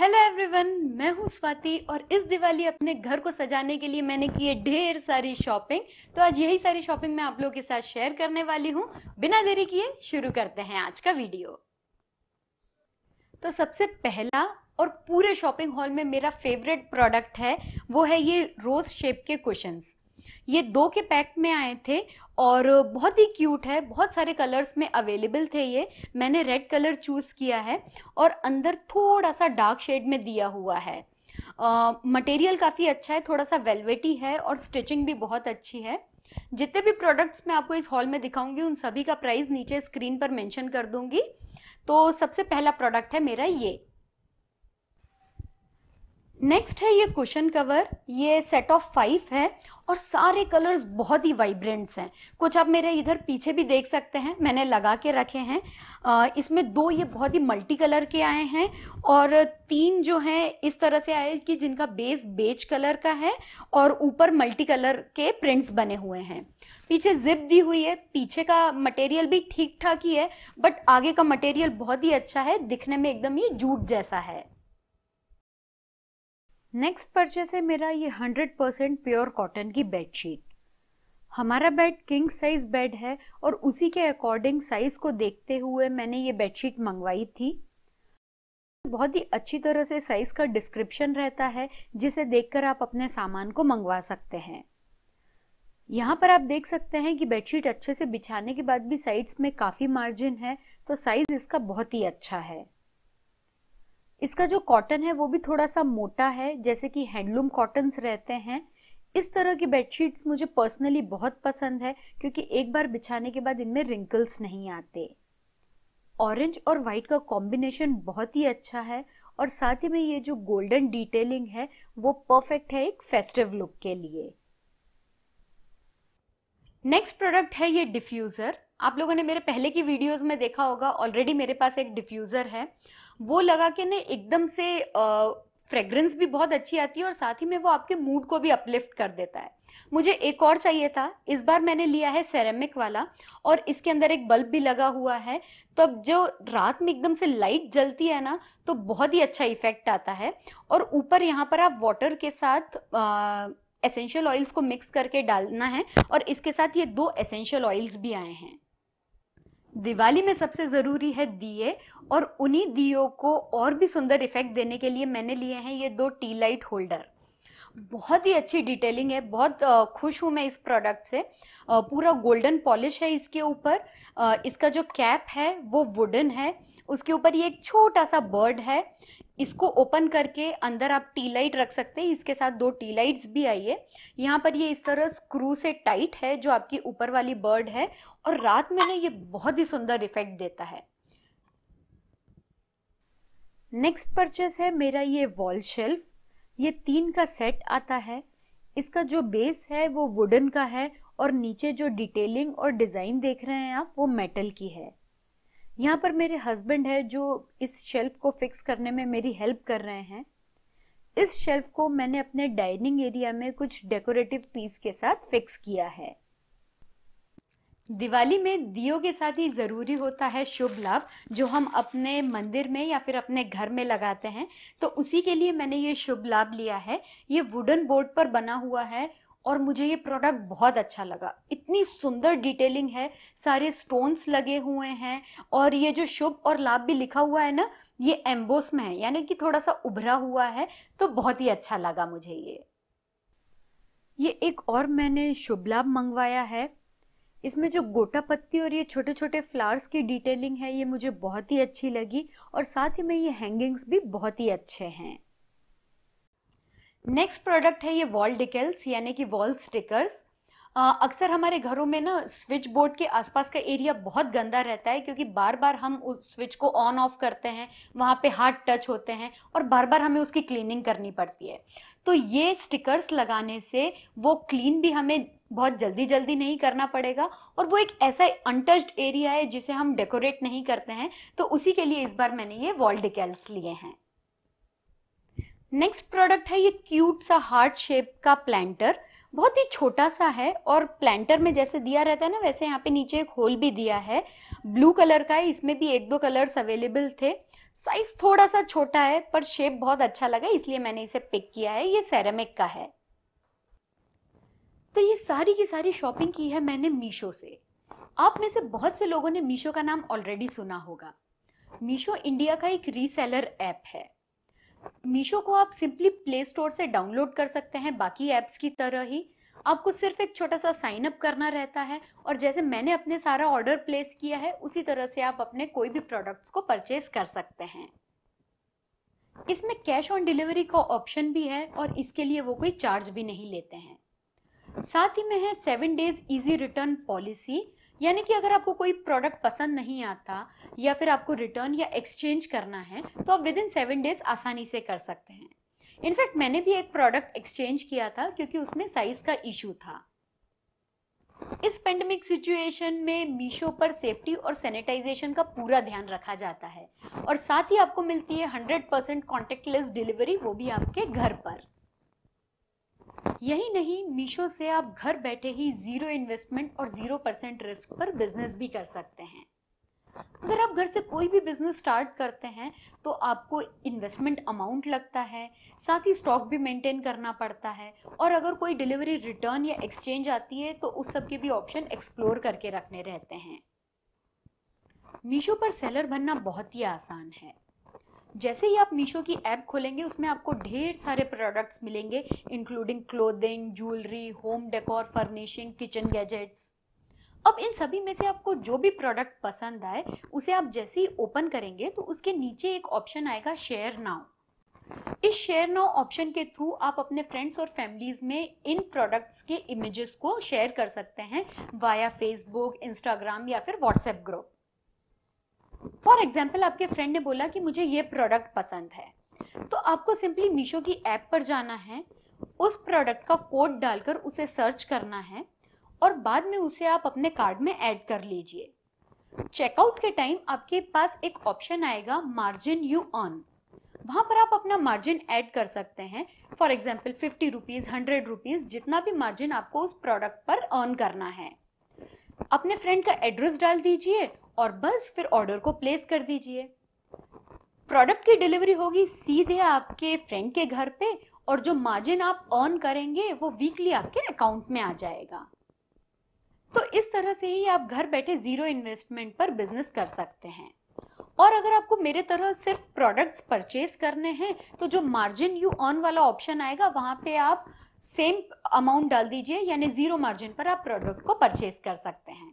hello everyone मैं हूँ स्वाति और इस दिवाली अपने घर को सजाने के लिए मैंने की है ढेर सारी शॉपिंग तो आज यही सारी शॉपिंग मैं आप लोगों के साथ शेयर करने वाली हूँ बिना देरी किए शुरू करते हैं आज का वीडियो तो सबसे पहला और पूरे शॉपिंग हॉल में मेरा फेवरेट प्रोडक्ट है वो है ये रोज शेप के कुशंस ये दो के पैक में आए थे और बहुत ही क्यूट है बहुत सारे कलर्स में अवेलेबल थे ये मैंने रेड कलर चूज़ किया है और अंदर थोड़ा सा डार्क शेड में दिया हुआ है मटेरियल uh, काफ़ी अच्छा है थोड़ा सा वेलवेटी है और स्टिचिंग भी बहुत अच्छी है जितने भी प्रोडक्ट्स मैं आपको इस हॉल में दिखाऊंगी उन सभी का प्राइस नीचे स्क्रीन पर मेंशन कर दूंगी तो सबसे पहला प्रोडक्ट है मेरा ये नेक्स्ट है ये क्वेश्चन कवर ये सेट ऑफ फाइव है और सारे कलर्स बहुत ही वाइब्रेंट्स हैं कुछ आप मेरे इधर पीछे भी देख सकते हैं मैंने लगा के रखे हैं इसमें दो ये बहुत ही मल्टी कलर के आए हैं और तीन जो हैं इस तरह से आए कि जिनका बेस बेज कलर का है और ऊपर मल्टी कलर के प्रिंट्स बने हुए हैं पीछे जिप दी हुई है पीछे का मटेरियल भी ठीक ठाक ही है बट आगे का मटेरियल बहुत ही अच्छा है दिखने में एकदम ये जूट जैसा है नेक्स्ट परचेस है मेरा ये हंड्रेड परसेंट प्योर कॉटन की बेडशीट हमारा बेड किंग साइज बेड है और उसी के अकॉर्डिंग साइज को देखते हुए मैंने ये बेडशीट मंगवाई थी बहुत ही अच्छी तरह से साइज का डिस्क्रिप्शन रहता है जिसे देखकर आप अपने सामान को मंगवा सकते हैं यहाँ पर आप देख सकते हैं कि बेडशीट अच्छे से बिछाने के बाद भी साइड्स में काफ़ी मार्जिन है तो साइज इसका बहुत ही अच्छा है इसका जो कॉटन है वो भी थोड़ा सा मोटा है जैसे कि हैंडलूम कॉटन्स रहते हैं इस तरह की बेडशीट्स मुझे पर्सनली बहुत पसंद है क्योंकि एक बार बिछाने के बाद इनमें रिंकल्स नहीं आते ऑरेंज और वाइट का कॉम्बिनेशन बहुत ही अच्छा है और साथ ही में ये जो गोल्डन डिटेलिंग है वो परफेक्ट है एक फेस्टिव लुक के लिए नेक्स्ट प्रोडक्ट है ये डिफ्यूज़र आप लोगों ने मेरे पहले की वीडियोस में देखा होगा ऑलरेडी मेरे पास एक डिफ्यूज़र है वो लगा के ना एकदम से फ्रेग्रेंस भी बहुत अच्छी आती है और साथ ही में वो आपके मूड को भी अपलिफ्ट कर देता है मुझे एक और चाहिए था इस बार मैंने लिया है सेरेमिक वाला और इसके अंदर एक बल्ब भी लगा हुआ है तो अब जो रात में एकदम से लाइट जलती है ना तो बहुत ही अच्छा इफेक्ट आता है और ऊपर यहाँ पर आप वाटर के साथ एसेंशियल ऑयल्स को मिक्स करके डालना है और इसके साथ ये दो एसेंशियल ऑयल्स भी आए हैं दिवाली में सबसे ज़रूरी है दिए और उन्हीं दियो को और भी सुंदर इफेक्ट देने के लिए मैंने लिए हैं ये दो टी लाइट होल्डर बहुत ही अच्छी डिटेलिंग है बहुत खुश हूँ मैं इस प्रोडक्ट से पूरा गोल्डन पॉलिश है इसके ऊपर इसका जो कैप है वो वुडन है उसके ऊपर ये एक छोटा सा बर्ड है इसको ओपन करके अंदर आप टी लाइट रख सकते हैं इसके साथ दो टी लाइट्स भी आई है यहाँ पर ये इस तरह स्क्रू से टाइट है जो आपकी ऊपर वाली बर्ड है और रात में ना ये बहुत ही सुंदर इफेक्ट देता है नेक्स्ट परचेस है मेरा ये वॉल शेल्फ ये तीन का सेट आता है इसका जो बेस है वो वुडन का है और नीचे जो डिटेलिंग और डिज़ाइन देख रहे हैं आप वो मेटल की है यहाँ पर मेरे हस्बैंड है जो इस शेल्फ को फिक्स करने में मेरी हेल्प कर रहे हैं इस शेल्फ को मैंने अपने डाइनिंग एरिया में कुछ डेकोरेटिव पीस के साथ फिक्स किया है दिवाली में दियो के साथ ही ज़रूरी होता है शुभ लाभ जो हम अपने मंदिर में या फिर अपने घर में लगाते हैं तो उसी के लिए मैंने ये शुभ लाभ लिया है ये वुडन बोर्ड पर बना हुआ है और मुझे ये प्रोडक्ट बहुत अच्छा लगा इतनी सुंदर डिटेलिंग है सारे स्टोन्स लगे हुए हैं और ये जो शुभ और लाभ भी लिखा हुआ है ना ये एम्बोस में है यानी कि थोड़ा सा उभरा हुआ है तो बहुत ही अच्छा लगा मुझे ये ये एक और मैंने शुभ लाभ मंगवाया है इसमें जो गोटा पत्ती और ये छोटे छोटे फ्लावर्स की डिटेलिंग है ये मुझे बहुत ही अच्छी लगी और साथ ही में ये हैंगिंग्स भी बहुत ही अच्छे हैं नेक्स्ट प्रोडक्ट है ये वॉल डिकल्स यानी कि वॉल स्टिकर्स अक्सर हमारे घरों में ना स्विच बोर्ड के आसपास का एरिया बहुत गंदा रहता है क्योंकि बार बार हम उस स्विच को ऑन ऑफ करते हैं वहाँ पे हार्ड टच होते हैं और बार बार हमें उसकी क्लीनिंग करनी पड़ती है तो ये स्टिकर्स लगाने से वो क्लीन भी हमें बहुत जल्दी जल्दी नहीं करना पड़ेगा और वो एक ऐसा अनटच्ड एरिया है जिसे हम डेकोरेट नहीं करते हैं तो उसी के लिए इस बार मैंने ये वॉल डिकल्स लिए हैं नेक्स्ट प्रोडक्ट है ये क्यूट सा हार्ट शेप का प्लांटर बहुत ही छोटा सा है और प्लांटर में जैसे दिया रहता है ना वैसे यहाँ पे नीचे एक होल भी दिया है ब्लू कलर का है इसमें भी एक दो कलर्स अवेलेबल थे साइज थोड़ा सा छोटा है पर शेप बहुत अच्छा लगा इसलिए मैंने इसे पिक किया है ये सेरेमिक का है तो ये सारी की सारी शॉपिंग की है मैंने मीशो से आप में से बहुत से लोगों ने मीशो का नाम ऑलरेडी सुना होगा मीशो इंडिया का एक रीसेलर ऐप है मीशो को आप सिंपली प्ले स्टोर से डाउनलोड कर सकते हैं बाकी ऐप्स की तरह ही आपको सिर्फ एक छोटा सा साइन अप करना रहता है और जैसे मैंने अपने सारा ऑर्डर प्लेस किया है उसी तरह से आप अपने कोई भी प्रोडक्ट्स को परचेज कर सकते हैं इसमें कैश ऑन डिलीवरी का ऑप्शन भी है और इसके लिए वो कोई चार्ज भी नहीं लेते हैं साथ ही में है seven days easy return policy यानी कि अगर आपको कोई प्रोडक्ट पसंद नहीं आता या फिर आपको रिटर्न या एक्सचेंज करना है तो आप विद इन सेवन डेज आसानी से कर सकते हैं इनफैक्ट मैंने भी एक प्रोडक्ट एक्सचेंज किया था क्योंकि उसमें साइज का इशू था इस पेंडेमिक सिचुएशन में मीशो पर सेफ्टी और सैनिटाइजेशन का पूरा ध्यान रखा जाता है और साथ ही आपको मिलती है हंड्रेड परसेंट कॉन्टेक्टलेस डिलीवरी वो भी आपके घर पर यही नहीं मीशो से आप घर बैठे ही जीरो इन्वेस्टमेंट और जीरो परसेंट रिस्क पर बिजनेस भी कर सकते हैं अगर आप घर से कोई भी बिजनेस स्टार्ट करते हैं तो आपको इन्वेस्टमेंट अमाउंट लगता है साथ ही स्टॉक भी मेंटेन करना पड़ता है और अगर कोई डिलीवरी रिटर्न या एक्सचेंज आती है तो उस सब के भी ऑप्शन एक्सप्लोर करके रखने रहते हैं मीशो पर सेलर बनना बहुत ही आसान है जैसे ही आप मीशो की ऐप खोलेंगे उसमें आपको ढेर सारे प्रोडक्ट्स मिलेंगे including clothing jewellery home decor furnishing kitchen gadgets अब इन सभी में से आपको जो भी प्रोडक्ट पसंद आए उसे आप जैसे ही ओपन करेंगे तो उसके नीचे एक ऑप्शन आएगा शेयर नाउ इस शेयर नाउ ऑप्शन के थ्रू आप अपने फ्रेंड्स और फैमिलीज में इन प्रोडक्ट्स के इमेजेस को शेयर कर सकते हैं वाया फेसबुक इंस्टाग्राम या फिर व्हाट्सएप ग्रुप फॉर एग्जाम्पल आपके फ्रेंड ने बोला कि मुझे ये प्रोडक्ट पसंद है तो आपको सिंपली मीशो की ऐप पर जाना है उस प्रोडक्ट का कोड डालकर उसे सर्च करना है और बाद में उसे आप अपने कार्ड में ऐड कर लीजिए चेकआउट के टाइम आपके पास एक ऑप्शन आएगा मार्जिन यू ऑन वहां पर आप अपना मार्जिन ऐड कर सकते हैं for example fifty rupees hundred rupees जितना भी मार्जिन आपको उस प्रोडक्ट पर अर्न करना है अपने फ्रेंड का एड्रेस डाल दीजिए और बस फिर ऑर्डर को प्लेस कर दीजिए प्रोडक्ट की डिलीवरी होगी सीधे आपके फ्रेंड के घर पे और जो मार्जिन आप अर्न करेंगे वो वीकली आपके अकाउंट में आ जाएगा तो इस तरह से ही आप घर बैठे जीरो इन्वेस्टमेंट पर बिजनेस कर सकते हैं और अगर आपको मेरे तरह सिर्फ प्रोडक्ट्स परचेज करने हैं तो जो मार्जिन यू अर्न वाला ऑप्शन आएगा वहां पे आप सेम अमाउंट डाल दीजिए यानी जीरो मार्जिन पर आप प्रोडक्ट को परचेज कर सकते हैं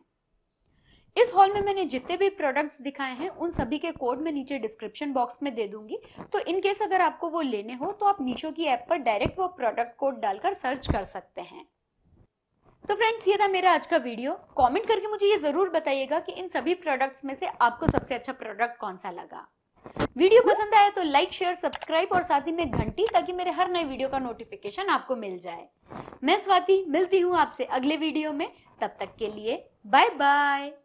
इस हॉल में मैंने जितने भी प्रोडक्ट्स दिखाए हैं उन सभी के कोड मैं नीचे डिस्क्रिप्शन बॉक्स में दे दूंगी तो इन केस अगर आपको वो लेने हो तो आप मीशो की ऐप पर डायरेक्ट वो प्रोडक्ट कोड डालकर सर्च कर सकते हैं तो फ्रेंड्स ये था मेरा आज का वीडियो कमेंट करके मुझे ये ज़रूर बताइएगा कि इन सभी प्रोडक्ट्स में से आपको सबसे अच्छा प्रोडक्ट कौन सा लगा वीडियो पसंद आया तो लाइक शेयर सब्सक्राइब और साथ ही में घंटी ताकि मेरे हर नए वीडियो का नोटिफिकेशन आपको मिल जाए मैं स्वाति मिलती हूँ आपसे अगले वीडियो में तब तक के लिए बाय बाय